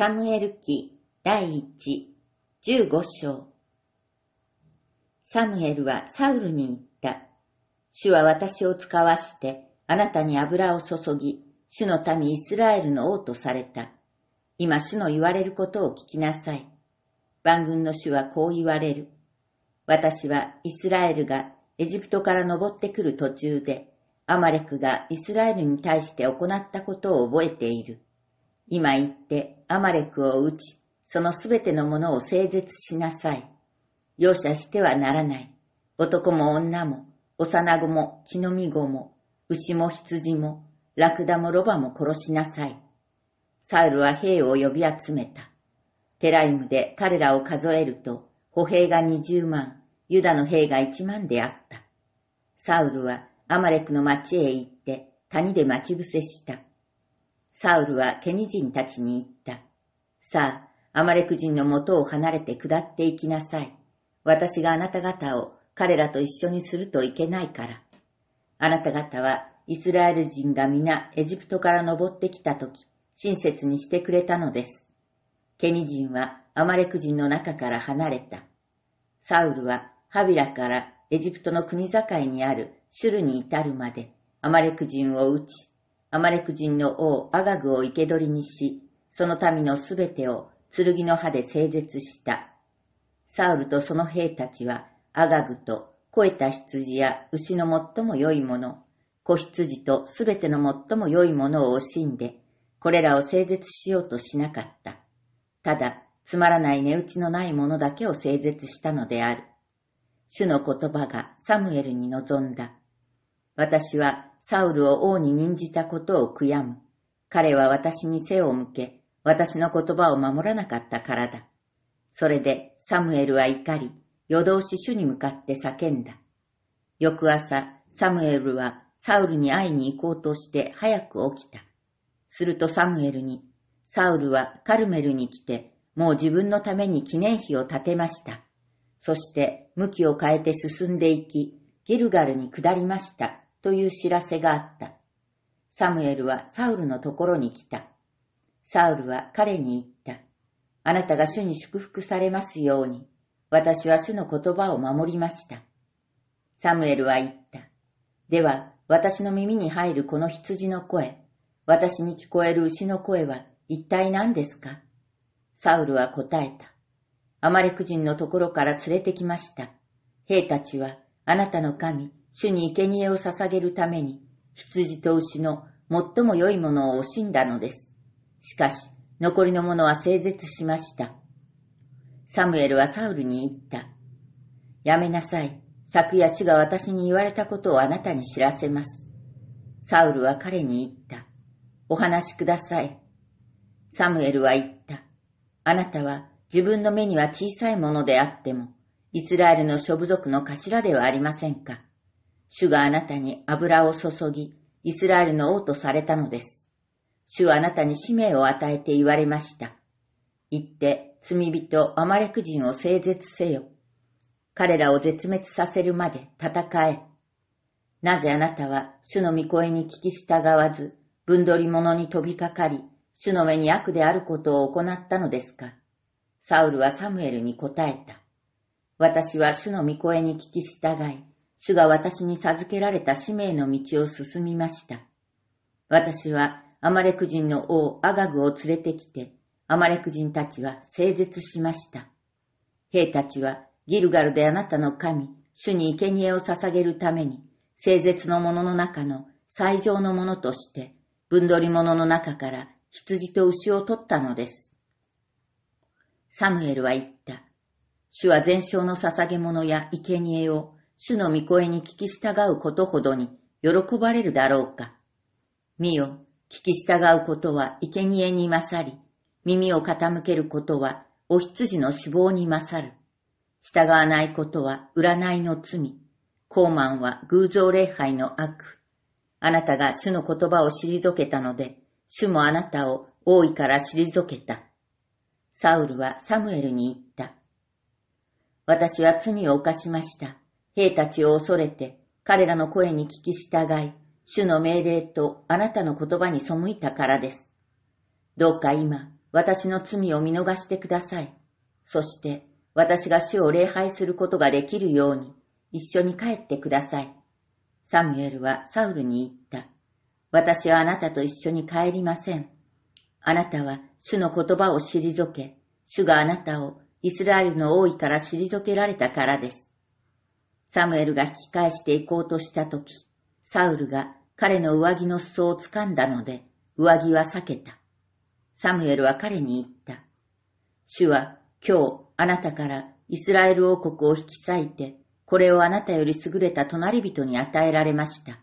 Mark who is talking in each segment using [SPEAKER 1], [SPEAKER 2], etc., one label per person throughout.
[SPEAKER 1] サムエル記第115章サムエルはサウルに言った。主は私を使わして、あなたに油を注ぎ、主の民イスラエルの王とされた。今主の言われることを聞きなさい。万軍の主はこう言われる。私はイスラエルがエジプトから登ってくる途中で、アマレクがイスラエルに対して行ったことを覚えている。今言ってアマレクを撃ち、そのすべてのものを整絶しなさい。容赦してはならない。男も女も、幼子も血のみ子も、牛も羊も、ラクダもロバも殺しなさい。サウルは兵を呼び集めた。テライムで彼らを数えると、歩兵が二十万、ユダの兵が一万であった。サウルはアマレクの町へ行って、谷で待ち伏せした。サウルはケニ人たちに言っさあ、アマレク人の元を離れて下っていきなさい。私があなた方を彼らと一緒にするといけないから。あなた方はイスラエル人が皆エジプトから登ってきたとき、親切にしてくれたのです。ケニ人はアマレク人の中から離れた。サウルはハビラからエジプトの国境にあるシュルに至るまでアマレク人を撃ち、アマレク人の王アガグを生け捕りにし、その民のすべてを剣の刃で整絶した。サウルとその兵たちは、アガグと肥えた羊や牛の最も良いもの、子羊とすべての最も良いものを惜しんで、これらを整絶しようとしなかった。ただ、つまらない値打ちのないものだけを整絶したのである。主の言葉がサムエルに臨んだ。私はサウルを王に任じたことを悔やむ。彼は私に背を向け、私の言葉を守らなかったからだ。それでサムエルは怒り、夜通し主に向かって叫んだ。翌朝、サムエルはサウルに会いに行こうとして早く起きた。するとサムエルに、サウルはカルメルに来て、もう自分のために記念碑を建てました。そして向きを変えて進んでいき、ギルガルに下りましたという知らせがあった。サムエルはサウルのところに来た。サウルは彼に言った。あなたが主に祝福されますように、私は主の言葉を守りました。サムエルは言った。では、私の耳に入るこの羊の声、私に聞こえる牛の声は一体何ですかサウルは答えた。アマレク人のところから連れてきました。兵たちは、あなたの神、主に生贄を捧げるために、羊と牛の最も良いものを惜しんだのです。しかし、残りのものは整絶しました。サムエルはサウルに言った。やめなさい。昨夜主が私に言われたことをあなたに知らせます。サウルは彼に言った。お話しください。サムエルは言った。あなたは自分の目には小さいものであっても、イスラエルの諸部族の頭ではありませんか。主があなたに油を注ぎ、イスラエルの王とされたのです。主はあなたに使命を与えて言われました。行って、罪人、アマレク人を整絶せよ。彼らを絶滅させるまで戦え。なぜあなたは主の御声に聞き従わず、分取り者に飛びかかり、主の目に悪であることを行ったのですかサウルはサムエルに答えた。私は主の御声に聞き従い、主が私に授けられた使命の道を進みました。私はアマレク人の王アガグを連れてきて、アマレク人たちは整絶しました。兵たちはギルガルであなたの神、主に生贄を捧げるために、整絶の者の中の最上の者として、分取り者の中から羊と牛を取ったのです。サムエルは言った。主は全焼の捧げ物や生贄を主の御声に聞き従うことほどに喜ばれるだろうか。見よ、聞き従うことは生贄に勝り、耳を傾けることはお羊の死亡に勝る。従わないことは占いの罪。コーマンは偶像礼拝の悪。あなたが主の言葉を退けたので、主もあなたを王位から退けた。サウルはサムエルに言った。私は罪を犯しました。兵たちを恐れて、彼らの声に聞き従い、主の命令とあなたの言葉に背いたからです。どうか今、私の罪を見逃してください。そして、私が主を礼拝することができるように、一緒に帰ってください。サミュエルはサウルに言った。私はあなたと一緒に帰りません。あなたは主の言葉を退け、主があなたをイスラエルの王位から退けられたからです。サムエルが引き返していこうとしたとき、サウルが彼の上着の裾を掴んだので、上着は避けた。サムエルは彼に言った。主は今日あなたからイスラエル王国を引き裂いて、これをあなたより優れた隣人に与えられました。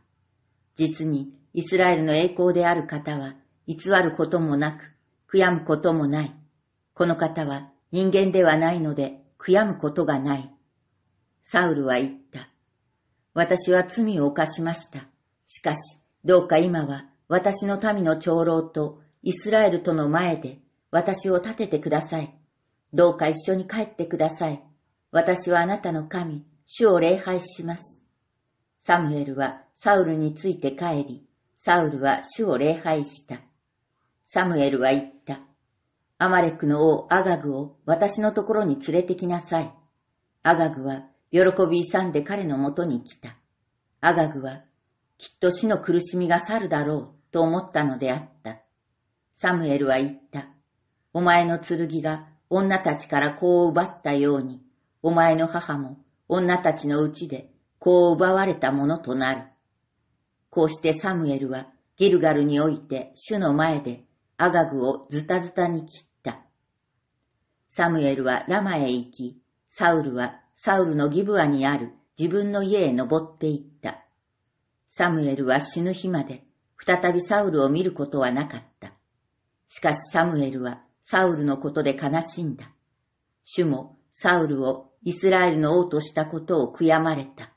[SPEAKER 1] 実にイスラエルの栄光である方は、偽ることもなく、悔やむこともない。この方は人間ではないので、悔やむことがない。サウルは言った。私は罪を犯しました。しかし、どうか今は私の民の長老とイスラエルとの前で私を立ててください。どうか一緒に帰ってください。私はあなたの神、主を礼拝します。サムエルはサウルについて帰り、サウルは主を礼拝した。サムエルは言った。アマレクの王アガグを私のところに連れてきなさい。アガグは喜び勇んで彼のもとに来た。アガグは、きっと死の苦しみが去るだろうと思ったのであった。サムエルは言った。お前の剣が女たちから子を奪ったように、お前の母も女たちのうちで子を奪われたものとなる。こうしてサムエルはギルガルにおいて主の前でアガグをズタズタに切った。サムエルはラマへ行き、サウルはサウルのギブアにある自分の家へ登っていった。サムエルは死ぬ日まで再びサウルを見ることはなかった。しかしサムエルはサウルのことで悲しんだ。主もサウルをイスラエルの王としたことを悔やまれた。